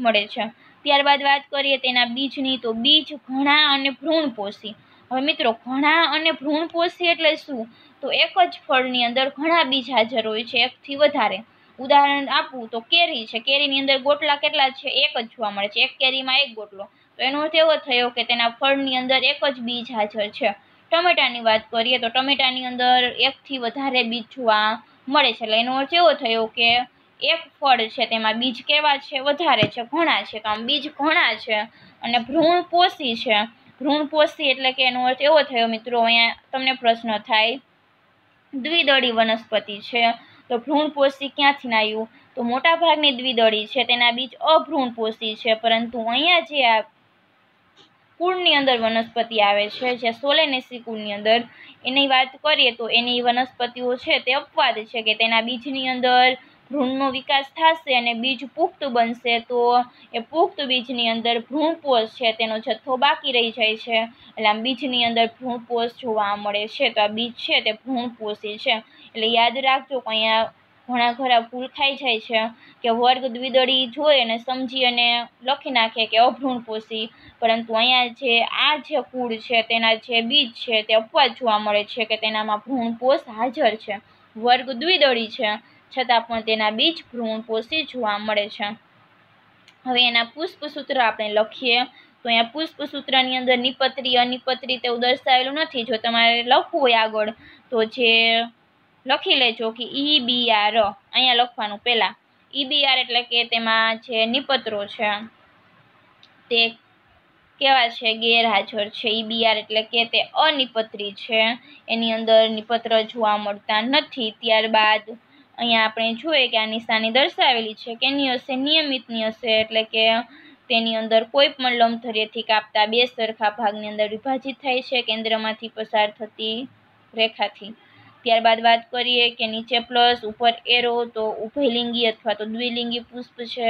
મળે છે ત્યારબાદ વાત કરીએ તેના બીજની તો બીજ ઘણા અને ભ્રૂણપોષી હવે મિત્રો ઘણા અને ભ્રૂણપોષી એટલે શું તો એક જ ફળની અંદર ઘણા બીજ હાજર હોય છે એકથી વધારે ઉદાહરણ આપું તો કેરી છે કેરીની અંદર ગોટલા કેટલા છે એક જ જોવા મળે છે એક કેરીમાં એક ગોટલો તો એનો અર્થ એવો થયો કે તેના ફળની અંદર એક જ બીજ હાજર છે ટમેટાની વાત કરીએ તો ટમેટાની અંદર એકથી વધારે બીજ જોવા મળે છે એટલે એનો અર્થ એવો થયો કે એક ફળ છે તેમાં બીજ કેવા છે વધારે છે ઘણા છે તો આમ બીજ ઘણા છે અને ભ્રૂણપોષી છે ભ્રૂણપોષી એટલે કે એનો અર્થ એવો થયો મિત્રો અહીંયા તમને પ્રશ્ન થાય દ્વિદળી વનસ્પતિ છે તો ભ્રૂણપોષી ક્યાંથી આવ્યું તો મોટાભાગની દ્વિદળી છે તેના બીજ અભ્રૂણપોષી છે પરંતુ અહીંયા જે આ કુળની અંદર વનસ્પતિ આવે છે જે સોલેનેસી કુળની અંદર એની વાત કરીએ તો એની વનસ્પતિઓ છે તે અપવાદ છે કે તેના બીજની અંદર ભ્રૂણનો વિકાસ થશે અને બીજ પુખ્ત બનશે તો એ પુખ્ત બીજની અંદર ભ્રૂણપોષ છે તેનો જથ્થો બાકી રહી જાય છે એટલે આમ બીજની અંદર ભ્રૂણપોષ જોવા મળે છે તો આ બીજ છે તે ભ્રૂણપોષી છે એટલે યાદ રાખજો અહીંયા ઘણા ખરા ભૂલ ખાઈ જાય છે કે વર્ગ દ્વિદળી જોઈ અને સમજી અને લખી નાખે કે અભ્રૂણપોષી પરંતુ અહીંયા જે આ જે કુળ છે તેના જે બીજ છે તે અપવાદ જોવા મળે છે કે તેનામાં ભ્રૂણપોષ હાજર છે વર્ગ દ્વિદળી છે છતાં પણ તેના બીજ ભ્રૂણપોષી જોવા મળે છે હવે એના પુષ્પસૂત્ર આપણે લખીએ તો અહીંયા પુષ્પ સૂત્રની અંદર નિપત્રી અનિપત્રી તેવું દર્શાવેલું નથી જો તમારે લખવું હોય આગળ તો જે લખી લેજો કે ઈ બી આર અહીંયા લખવાનું પહેલાં ઈ બી આર એટલે કે તેમાં જે નિપત્રો છે તે કેવા છે ગેરહાજર છે ઈ બી આર એટલે કે તે અનિપત્રી છે એની અંદર નિપત્ર જોવા મળતા નથી ત્યારબાદ અહીંયા આપણે જોઈએ કે આ નિશાની દર્શાવેલી છે કેની હશે નિયમિતની હશે એટલે કે તેની અંદર કોઈ પણ લંબધર્યથી કાપતા બે સરખા ભાગની અંદર વિભાજિત થાય છે કેન્દ્રમાંથી પસાર થતી રેખાથી ત્યારબાદ વાત કરીએ કે નીચે પ્લસ ઉપર એરો તો ઉભયલિંગી અથવા તો દ્વિલિંગી પુષ્પ છે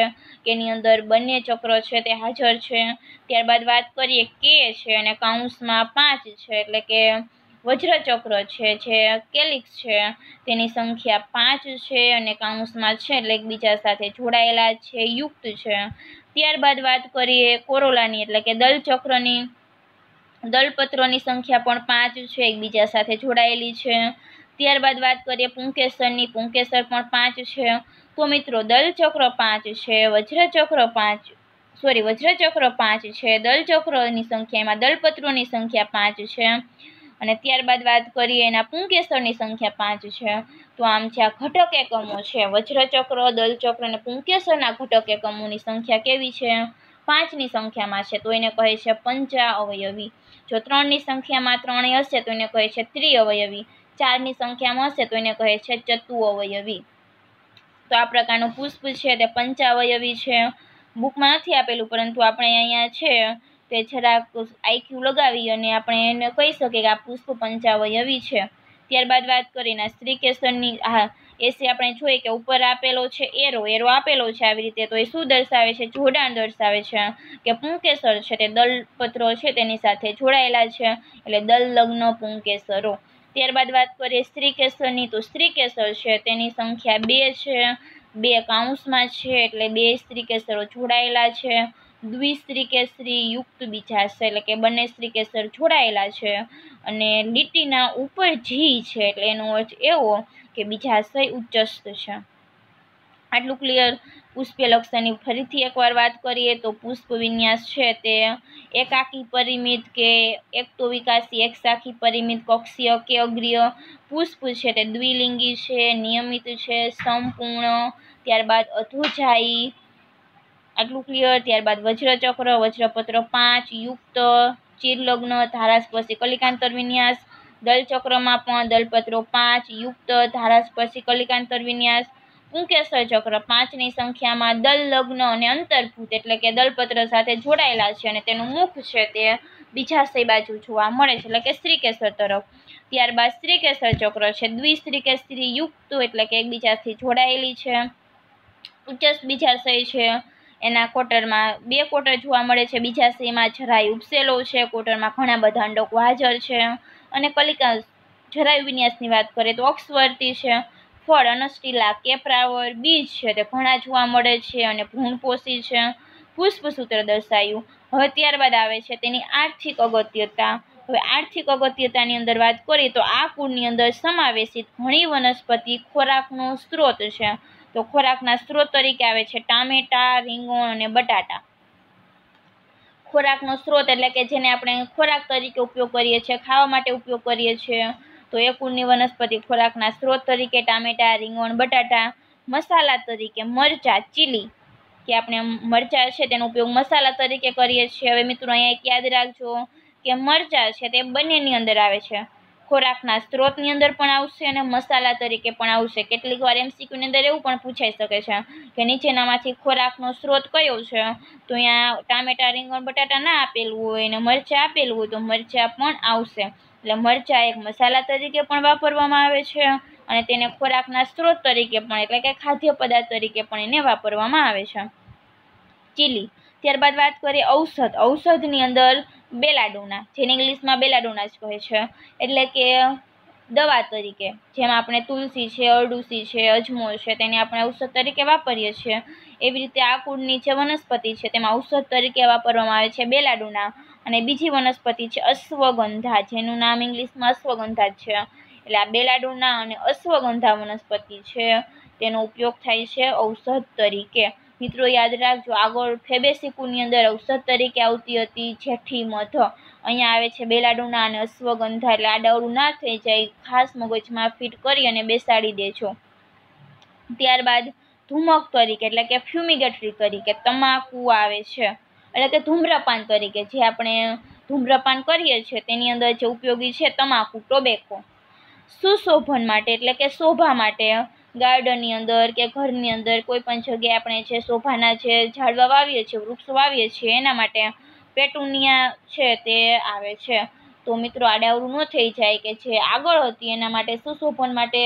એની અંદર બંને ચક્ર છે તે હાજર છે ત્યારબાદ વાત કરીએ કે છે અને કાઉન્સમાં પાંચ છે એટલે કે વજ્રચક્ર છે જે કેલિક્સ છે તેની સંખ્યા પાંચ છે અને કાઉન્સમાં છે એટલે એકબીજા સાથે જોડાયેલા છે યુક્ત છે ત્યારબાદ વાત કરીએ કોરોલાની એટલે કે દલચક્રની દલપત્રોની સંખ્યા પણ પાંચ છે એકબીજા સાથે જોડાયેલી છે ત્યારબાદ વાત કરીએ પુંકેસરની પુંકેસર પણ પાંચ છે તો મિત્રો દલચક્ર પાંચ છે વજ્રચક્ર પાંચ સોરી વજ્રચક્ર પાંચ છે દલચક્રની સંખ્યા એમાં દલપત્રોની સંખ્યા પાંચ છે અને ત્યારબાદ વાત કરીએ એના પુંકેશ્વરની સંખ્યા પાંચ છે તો આમ છે આ ઘટક એકમો છે વજ્રચક્ર દલચક્ર અને પુંકેસરના ઘટક એકમોની સંખ્યા કેવી છે પાંચની સંખ્યામાં છે તો એને કહે છે પંચા અવયવી જો ત્રણની સંખ્યામાં ત્રણે હશે તો એને કહે છે અવયવી ચારની સંખ્યામાં હશે તો એને કહે છે અવયવી તો આ પ્રકારનું પુષ્પ છે તે પંચાવયવી છે બુકમાં નથી આપેલું પરંતુ આપણે અહીંયા છે તે છરાક આઈક્યુ લગાવી અને આપણે એને કહી શકીએ કે આ પુષ્પ પંચાવયવી છે ત્યારબાદ વાત કરીને શ્રી કેસરની હા એસી આપણે જોઈએ કે ઉપર આપેલો છે એરો એરો આપેલો છે આવી રીતે તો એ શું દર્શાવે છે જોડાણ દર્શાવે છે કે પુંકેસર છે તે દલપત્રો છે તેની સાથે જોડાયેલા છે એટલે દલ લગ્ન પુંકેસરો ત્યારબાદ વાત કરીએ સ્ત્રી કેસરની તો સ્ત્રી કેસર છે તેની સંખ્યા બે છે બે કાઉન્સમાં છે એટલે બે સ્ત્રી કેસરો જોડાયેલા છે દ્વિસ્ત્રી કેસરી યુક્ત બીજા છે એટલે કે બંને સ્ત્રી કેસર જોડાયેલા છે અને લીટીના ઉપર જી છે એટલે એનો અર્થ એવો કે બીજાશય ઉચ્ચસ્ત છે આટલું ક્લિયર પુષ્પલક્ષની ફરીથી એકવાર વાત કરીએ તો પુષ્પ વિન્યાસ છે તે એકાકી પરિમિત કે એકતો વિકાસી એક શાખી પરિમિત કક્ષીય કે અગ્રીય પુષ્પ છે તે દ્વિલિંગી છે નિયમિત છે સંપૂર્ણ ત્યારબાદ અધોજાયી આટલું ક્લિયર ત્યારબાદ વજ્રચક્ર વજ્રપત્ર પાંચ યુક્ત ચિરલગ્ન ધારાસ્પર્શી કલિકાંતર વિન્યાસ દલચક્રમાં પણ દલપત્રો પાંચ યુક્ત ધારાસ્પર્શી કલિકાંતર વિન્યાસ પુંકેશ્વર ચક્ર પાંચની સંખ્યામાં દલ લગ્ન અને અંતર્ભૂત એટલે કે દલપત્ર સાથે જોડાયેલા છે અને તેનું મુખ છે તે બીજા બીજાશય બાજુ જોવા મળે છે એટલે કે શ્રીકેશ્વર તરફ ત્યારબાદ શ્રીકેશ્વર ચક્ર છે દ્વિશ્રીકેશ્રી યુક્ત એટલે કે એકબીજાથી જોડાયેલી છે ઉચ્ચ બીજાશય છે એના કોટરમાં બે કોટર જોવા મળે છે બીજા બીજાશયમાં જરાય ઉપસેલો છે કોટરમાં ઘણા બધા અંડકો હાજર છે અને કલિકા જરાય વિન્યાસની વાત કરીએ તો અક્ષવર્તી છે ફળ અનસ્ટીલા કેપ્રાવર બીજ છે તે ઘણા જોવા મળે છે અને ભ્રૂણપોષી છે પુષ્પ સૂત્ર દર્શાયું હવે ત્યારબાદ આવે છે તેની આર્થિક અગત્યતા હવે આર્થિક અગત્યતાની અંદર વાત કરીએ તો આ કુળની અંદર સમાવેશિત ઘણી વનસ્પતિ ખોરાકનો સ્ત્રોત છે તો ખોરાકના સ્ત્રોત તરીકે આવે છે ટામેટા રીંગણ અને બટાટા ખોરાકનો સ્ત્રોત એટલે કે જેને આપણે ખોરાક તરીકે ઉપયોગ કરીએ છીએ ખાવા માટે ઉપયોગ કરીએ છીએ તો એ કુળની વનસ્પતિ ખોરાકના સ્ત્રોત તરીકે ટામેટાં રીંગણ બટાટા મસાલા તરીકે મરચાં ચીલી કે આપણે મરચાં છે તેનો ઉપયોગ મસાલા તરીકે કરીએ છીએ હવે મિત્રો અહીંયા એક યાદ રાખજો કે મરચાં છે તે બંનેની અંદર આવે છે ખોરાકના સ્ત્રોતની અંદર પણ આવશે અને મસાલા તરીકે પણ આવશે કેટલીક વાર એમસીક્યુની અંદર એવું પણ પૂછાઈ શકે છે કે નીચેનામાંથી ખોરાકનો સ્ત્રોત કયો છે તો અહીંયા ટામેટાં રીંગણ બટાટા ના આપેલું હોય અને મરચાં આપેલું હોય તો મરચાં પણ આવશે એટલે મરચાં એક મસાલા તરીકે પણ વાપરવામાં આવે છે અને તેને ખોરાકના સ્ત્રોત તરીકે પણ એટલે કે ખાદ્ય પદાર્થ તરીકે પણ એને વાપરવામાં આવે છે ચીલી ત્યારબાદ વાત કરીએ ઔષધ ઔષધની અંદર બેલાડુના જેને ઇંગ્લિશમાં બેલાડુના જ કહે છે એટલે કે દવા તરીકે જેમાં આપણે તુલસી છે અરડુસી છે અજમો છે તેને આપણે ઔષધ તરીકે વાપરીએ છીએ એવી રીતે આ કુળની જે વનસ્પતિ છે તેમાં ઔષધ તરીકે વાપરવામાં આવે છે બેલાડુના અને બીજી વનસ્પતિ છે અશ્વગંધા જેનું નામ ઇંગ્લિશમાં અશ્વગંધા છે એટલે આ બેલાડુના અને અશ્વગંધા વનસ્પતિ છે તેનો ઉપયોગ થાય છે ઔષધ તરીકે મિત્રો યાદ રાખજો આગળ ફેબેસિકુની અંદર ઔષધ તરીકે આવતી હતી જેઠી મધ અહીંયા આવે છે બેલાડુના અને અશ્વગંધા એટલે આડાવડું ના થઈ જાય ખાસ મગજમાં ફિટ કરી અને બેસાડી દેજો ત્યારબાદ ધુમક તરીકે એટલે કે ફ્યુમિગેટરી તરીકે તમાકુ આવે છે એટલે કે ધૂમ્રપાન તરીકે જે આપણે ધૂમ્રપાન કરીએ છીએ તેની અંદર જે ઉપયોગી છે તમાકુ ટોબેકો સુશોભન માટે એટલે કે શોભા માટે ગાર્ડનની અંદર કે ઘરની અંદર કોઈ પણ જગ્યાએ આપણે જે શોભાના જે ઝાડવા વાવીએ છીએ વૃક્ષો વાવીએ છીએ એના માટે પેટુનિયા છે તે આવે છે તો મિત્રો આડાવડું ન થઈ જાય કે જે આગળ હતી એના માટે સુશોભન માટે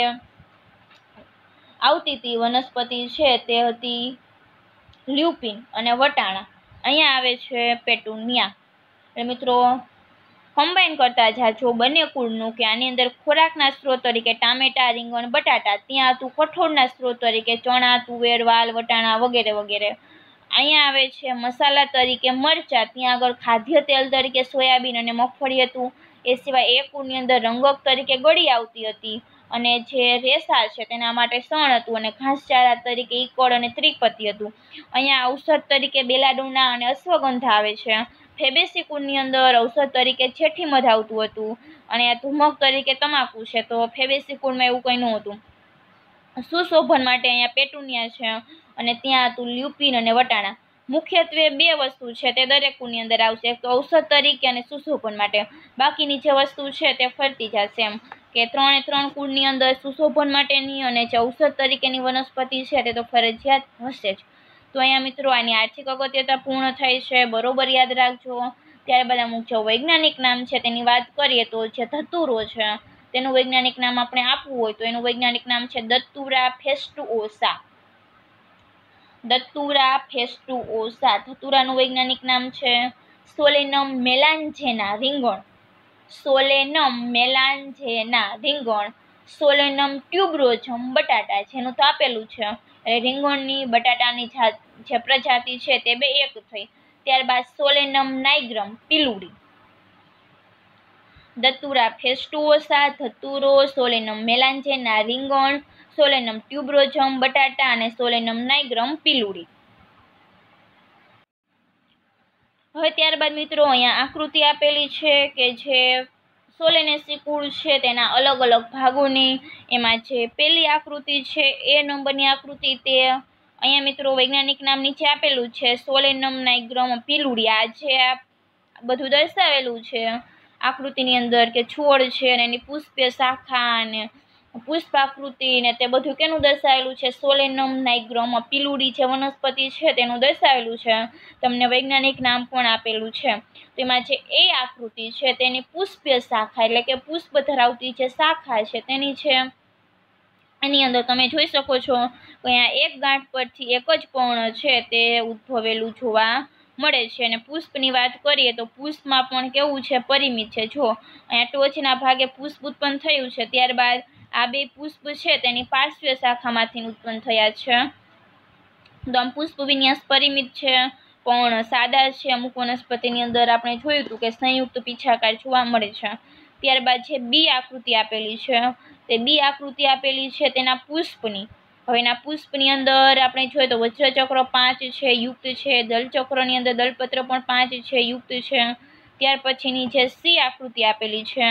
આવતી હતી વનસ્પતિ છે તે હતી લ્યુપિન અને વટાણા અહીંયા આવે છે પેટુનિયા એટલે મિત્રો કમ્બાઈન કરતા જાજો બંને કુળનું કે આની અંદર ખોરાકના સ્ત્રોત તરીકે ટામેટા રીંગણ બટાટા ત્યાં તું કઠોળના સ્ત્રોત તરીકે ચણા તુવેર વાલ વટાણા વગેરે વગેરે અહીંયા આવે છે મસાલા તરીકે મરચાં ત્યાં આગળ ખાદ્ય તેલ તરીકે સોયાબીન અને મગફળી હતું એ સિવાય એ કુળની અંદર રંગક તરીકે ગળી આવતી હતી અને જે રેસા છે તેના માટે સણ હતું અને ઘાસચારા તરીકે ઈકોળ અને ત્રિપતિ હતું અહીંયા ઔષધ તરીકે બેલાડુના અને અશ્વગંધા આવે છે ફેબેસી કુળની અંદર ઔષધ તરીકે છેઠી મધ આવતું હતું અને ધુમક તરીકે તમાકુ છે તો ફેબેસી કુળમાં એવું કંઈ નહોતું સુશોભન માટે અહીંયા પેટુનિયા છે અને ત્યાં હતું લ્યુપિન અને વટાણા મુખ્યત્વે બે વસ્તુ છે તે દરેક કુની અંદર આવશે એક તો ઔષધ તરીકે અને સુશોભન માટે બાકીની જે વસ્તુ છે તે ફરતી જશે એમ કે ત્રણે ત્રણ કુળની અંદર સુશોભન માટેની અને ચૌસઠ તરીકેની વનસ્પતિ છે તે તો ફરજિયાત હશે જ તો અહીંયા મિત્રો આની આર્થિક અગત્યતા પૂર્ણ થઈ છે બરોબર યાદ રાખજો ત્યારબાદ અમુક જો વૈજ્ઞાનિક નામ છે તેની વાત કરીએ તો જે ધતુરો છે તેનું વૈજ્ઞાનિક નામ આપણે આપવું હોય તો એનું વૈજ્ઞાનિક નામ છે દત્તુરા ફેસ્ટુઓસા દત્તુરા ફેસ્ટુઓસા ધતુરાનું વૈજ્ઞાનિક નામ છે સોલેનમ મેલાન્જેના રીંગણ સોલેનમ મેલાન્જેના રીંગણ સોલેનમ ટ્યુબ્રોજમ બટાટા જેનું તો આપેલું છે એટલે રીંગણની બટાટાની જાત જે પ્રજાતિ છે તે બે એક થઈ ત્યારબાદ સોલેનમ નાઇગ્રમ પીલુડી દતુરા ફેસ્ટુઓસા ધતુરો સોલેનમ મેલાન્જેના રીંગણ સોલેનમ ટ્યુબ્રોજમ બટાટા અને સોલેનમ નાઇગ્રમ પીલુડી હવે ત્યારબાદ મિત્રો અહીંયા આકૃતિ આપેલી છે કે જે સોલેનેસી કુળ છે તેના અલગ અલગ ભાગોની એમાં જે પહેલી આકૃતિ છે એ નંબરની આકૃતિ તે અહીંયા મિત્રો વૈજ્ઞાનિક નામ નીચે આપેલું છે સોલેનમ નાઇગ્રમ પીલુડિયા છે આ બધું દર્શાવેલું છે આકૃતિની અંદર કે છોડ છે અને એની પુષ્પ શાખા અને પુષ્પાકૃતિ ને તે બધું કેનું દર્શાવેલું છે સોલેનમ નાઇગ્રોમ પીલુડી જે વનસ્પતિ છે તેનું દર્શાવેલું છે તમને વૈજ્ઞાનિક નામ પણ આપેલું છે તેમાં જે એ આકૃતિ છે તેની પુષ્પીય શાખા એટલે કે પુષ્પ ધરાવતી જે શાખા છે તેની છે એની અંદર તમે જોઈ શકો છો અહીંયા એક ગાંઠ પરથી એક જ પર્ણ છે તે ઉદ્ભવેલું જોવા મળે છે અને પુષ્પની વાત કરીએ તો પુષ્પમાં પણ કેવું છે પરિમિત છે જો અહીંયા ટોચના ભાગે પુષ્પ ઉત્પન્ન થયું છે ત્યારબાદ આ બે પુષ્પ છે તેની પાર્શ્વ શાખામાંથી ઉત્પન્ન થયા છે તો આમ પુષ્પ વિન્યાસ પરિમિત છે પણ સાદા છે અમુક વનસ્પતિની અંદર આપણે જોયું હતું કે સંયુક્ત પીછાકાર જોવા મળે છે ત્યારબાદ છે બી આકૃતિ આપેલી છે તે બી આકૃતિ આપેલી છે તેના પુષ્પની હવે એના પુષ્પની અંદર આપણે જોઈએ તો વજ્રચક્ર પાંચ છે યુક્ત છે દલચક્રની અંદર દલપત્ર પણ પાંચ છે યુક્ત છે ત્યાર પછીની જે સી આકૃતિ આપેલી છે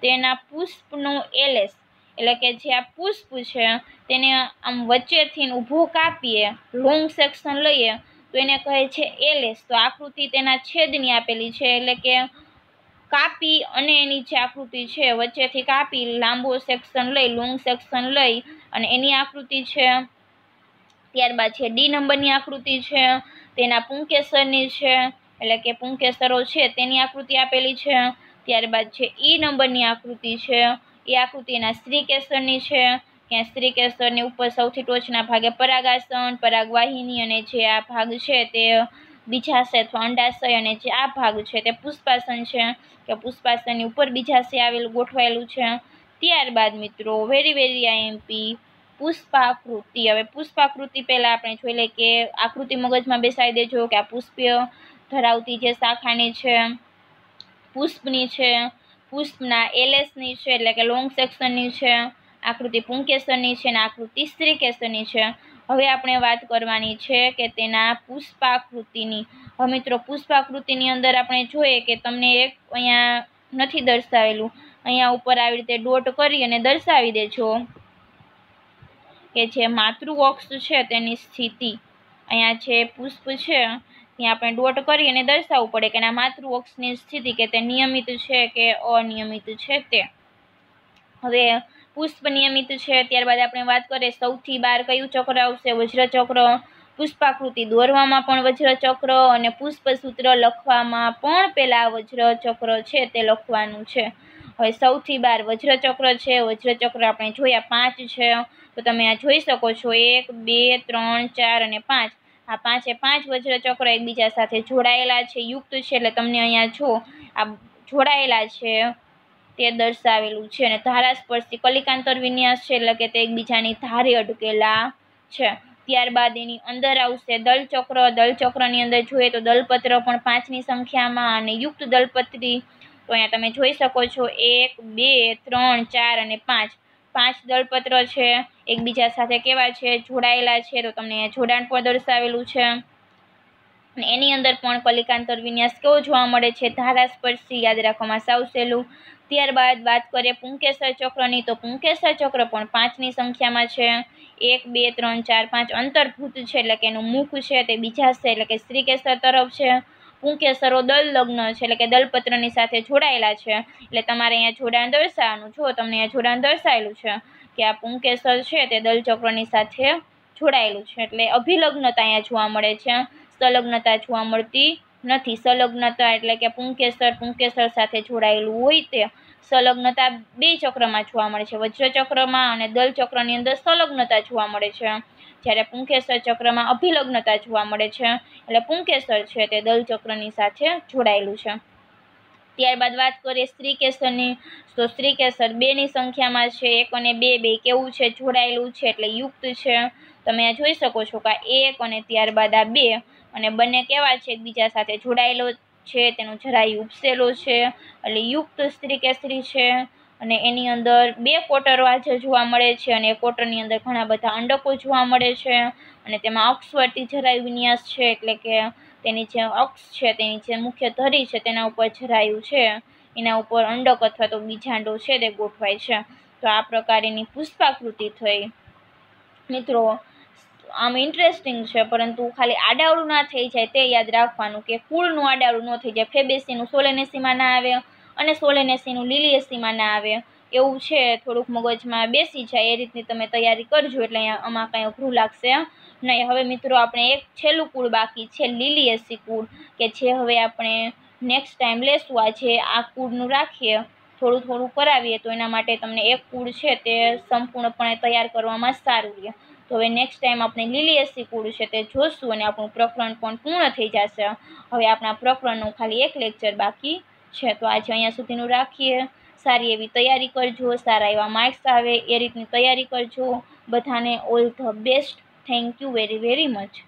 તેના પુષ્પનો એલેસ એટલે કે જે આ પુષ્પ છે તેને આમ વચ્ચેથી ઊભો કાપીએ લોંગ સેક્શન લઈએ તો એને કહે છે એલેસ તો આકૃતિ તેના છેદની આપેલી છે એટલે કે કાપી અને એની જે આકૃતિ છે વચ્ચેથી કાપી લાંબો સેક્શન લઈ લોંગ સેક્શન લઈ અને એની આકૃતિ છે ત્યારબાદ છે ડી નંબરની આકૃતિ છે તેના પુંકેસરની છે એટલે કે પુંકેસરો છે તેની આકૃતિ આપેલી છે ત્યારબાદ છે ઈ નંબરની આકૃતિ છે એ આકૃતિના સ્ત્રી કેસરની છે ત્યાં સ્ત્રી કેસરની ઉપર સૌથી ટોચના ભાગે પરાગાસન પરાગવાહિની અને જે આ ભાગ છે તે બીજાશય અથવા અંડાશય અને જે આ ભાગ છે તે પુષ્પાસન છે કે પુષ્પાસનની ઉપર બીજાશય આવેલું ગોઠવાયેલું છે ત્યારબાદ મિત્રો વેરી વેરી આઈએમપી પુષ્પાકૃતિ હવે પુષ્પાકૃતિ પહેલાં આપણે જોઈ લઈએ કે આકૃતિ મગજમાં બેસાડી દેજો કે આ પુષ્પ ધરાવતી જે શાખાની છે પુષ્પની છે પુષ્પના એલએસની છે એટલે કે લોંગ સેક્શનની છે આકૃતિ પુંકેસરની છે અને આકૃતિ સ્ત્રીકેસરની છે હવે આપણે વાત કરવાની છે કે તેના પુષ્પાકૃતિની હવે મિત્રો પુષ્પાકૃતિની અંદર આપણે જોઈએ કે તમને એક અહીંયા નથી દર્શાવેલું અહીંયા ઉપર આવી રીતે ડોટ કરી અને દર્શાવી દેજો કે જે માતૃવક્ષ છે તેની સ્થિતિ અહીંયા છે પુષ્પ છે અહીં આપણે ડોટ કરી અને દર્શાવવું પડે કે એના માતૃઓક્ષની સ્થિતિ કે તે નિયમિત છે કે અનિયમિત છે તે હવે પુષ્પ નિયમિત છે ત્યારબાદ આપણે વાત કરીએ સૌથી બાર કયું ચક્ર આવશે વજ્રચક્ર પુષ્પાકૃતિ દોરવામાં પણ વજ્રચક્ર અને પુષ્પસૂત્ર લખવામાં પણ પહેલાં વજ્રચક્ર છે તે લખવાનું છે હવે સૌથી બાર વજ્રચક્ર છે વજ્રચક્ર આપણે જોયા પાંચ છે તો તમે આ જોઈ શકો છો એક બે ત્રણ ચાર અને પાંચ આ પાંચે પાંચ વજ્ર ચક્ર એકબીજા સાથે જોડાયેલા છે યુક્ત છે એટલે તમને અહીંયા જો આ જોડાયેલા છે તે દર્શાવેલું છે અને ધારાસ્પર્શી કલિકાંતર વિન્યાસ છે એટલે કે તે એકબીજાની ધારે અટકેલા છે ત્યારબાદ એની અંદર આવશે દલચક્ર દલચક્રની અંદર જોઈએ તો દલપત્ર પણ પાંચની સંખ્યામાં અને યુક્ત દલપત્રી તો અહીંયા તમે જોઈ શકો છો એક બે ત્રણ ચાર અને પાંચ પાંચ દલપત્ર છે એકબીજા સાથે કેવા છે જોડાયેલા છે તો તમને જોડાણ પણ દર્શાવેલું છે એની અંદર પણ કલિકાંતર વિન્યાસ કેવો જોવા મળે છે ધારાસ્પર્શી યાદ રાખવામાં સાવસેલું ત્યારબાદ વાત કરીએ પુંકેસર ચક્રની તો પુંકેશ્વર ચક્ર પણ પાંચની સંખ્યામાં છે એક બે ત્રણ ચાર પાંચ અંતર્ભૂત છે એટલે કે એનું મુખ છે તે બીજા છે એટલે કે શ્રીકેશ્વર તરફ છે પુંકેશ્વરો દલ લગ્ન છે એટલે કે દલપત્રની સાથે જોડાયેલા છે એટલે તમારે અહીંયા જોડાણ દર્શાવવાનું જો તમને અહીંયા જોડાણ દર્શાવેલું છે કે આ પુંકેસર છે તે દલચક્રની સાથે જોડાયેલું છે એટલે અભિલગ્નતા અહીંયા જોવા મળે છે સંલગ્નતા જોવા મળતી નથી સંલગ્નતા એટલે કે પુંકેશ્વર પુંકેશ્વર સાથે જોડાયેલું હોય તે સંલગ્નતા બે ચક્રમાં જોવા મળે છે વજ્ર ચક્રમાં અને દલ ચક્રની અંદર સંલગ્નતા જોવા મળે છે જ્યારે પુંકેસર ચક્રમાં અભિલગ્નતા જોવા મળે છે એટલે પુંકેસર છે તે દલ ચક્રની સાથે જોડાયેલું છે ત્યારબાદ વાત કરીએ સ્ત્રી કેસરની તો સ્ત્રી કેસર બેની સંખ્યામાં છે એક અને બે બે કેવું છે જોડાયેલું છે એટલે યુક્ત છે તમે આ જોઈ શકો છો કે એક અને ત્યારબાદ આ બે અને બંને કેવા છે એકબીજા સાથે જોડાયેલો છે તેનું જરાય ઉપસેલો છે એટલે યુક્ત સ્ત્રી કેસરી છે અને એની અંદર બે કોટરવા જે જોવા મળે છે અને એ કોટરની અંદર ઘણા બધા અંડકો જોવા મળે છે અને તેમાં અક્ષવર્તી જરાય વિન્યાસ છે એટલે કે તેની જે અક્ષ છે તેની જે મુખ્ય ધરી છે તેના ઉપર જરાયું છે એના ઉપર અંડક અથવા તો બીજાંડો છે તે ગોઠવાય છે તો આ પ્રકારેની પુષ્પાકૃતિ થઈ મિત્રો આમ ઇન્ટરેસ્ટિંગ છે પરંતુ ખાલી આડાવડું ના થઈ જાય તે યાદ રાખવાનું કે કુળનું આડાવડું ન થઈ જાય ફેબેસીનું સોલેનેસીમાં ના આવે અને સોલેનેસીનું લીલીએસીમાં ના આવે એવું છે થોડુંક મગજમાં બેસી જાય એ રીતની તમે તૈયારી કરજો એટલે અહીંયા આમાં કાંઈ અઘરું લાગશે નહીં હવે મિત્રો આપણે એક છેલ્લું કુળ બાકી છે લીલીએસી કુળ કે જે હવે આપણે નેક્સ્ટ ટાઈમ લેશું આ જે આ કુળનું રાખીએ થોડું થોડું કરાવીએ તો એના માટે તમને એક કુળ છે તે સંપૂર્ણપણે તૈયાર કરવામાં સારું રહે તો હવે નેક્સ્ટ ટાઈમ આપણે લીલીએસી કુળ છે તે જોશું અને આપણું પ્રકરણ પણ પૂર્ણ થઈ જશે હવે આપણા પ્રકરણનું ખાલી એક લેક્ચર બાકી છે તો આજે અહીંયા સુધીનું રાખીએ સારી એવી તૈયારી કરજો સારા એવા માર્ક્સ આવે એ રીતની તૈયારી કરજો બધાને all the best Thank you very very much.